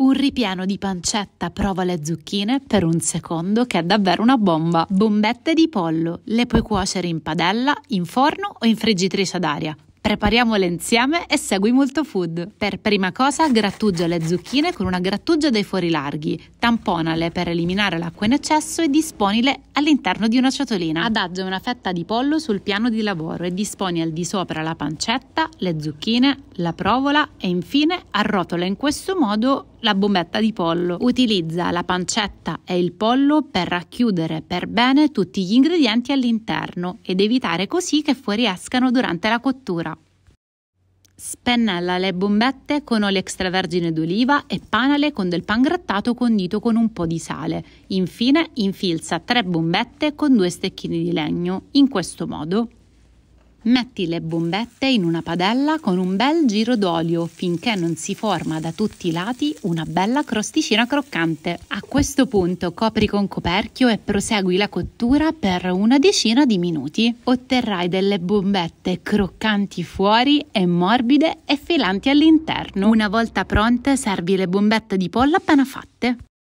Un ripieno di pancetta prova le zucchine per un secondo che è davvero una bomba. Bombette di pollo, le puoi cuocere in padella, in forno o in friggitrice aria. Prepariamole insieme e segui molto food. Per prima cosa grattugia le zucchine con una grattugia dei fori larghi, tamponale per eliminare l'acqua in eccesso e disponile all'interno di una ciotolina. Adagia una fetta di pollo sul piano di lavoro e disponi al di sopra la pancetta, le zucchine, la provola e infine arrotola in questo modo la bombetta di pollo. Utilizza la pancetta e il pollo per racchiudere per bene tutti gli ingredienti all'interno ed evitare così che fuoriescano durante la cottura. Spennella le bombette con olio extravergine d'oliva e panale con del pan grattato condito con un po' di sale. Infine infilza tre bombette con due stecchini di legno, in questo modo. Metti le bombette in una padella con un bel giro d'olio finché non si forma da tutti i lati una bella crosticina croccante. A questo punto copri con coperchio e prosegui la cottura per una decina di minuti. Otterrai delle bombette croccanti fuori e morbide e filanti all'interno. Una volta pronte servi le bombette di pollo appena fatte.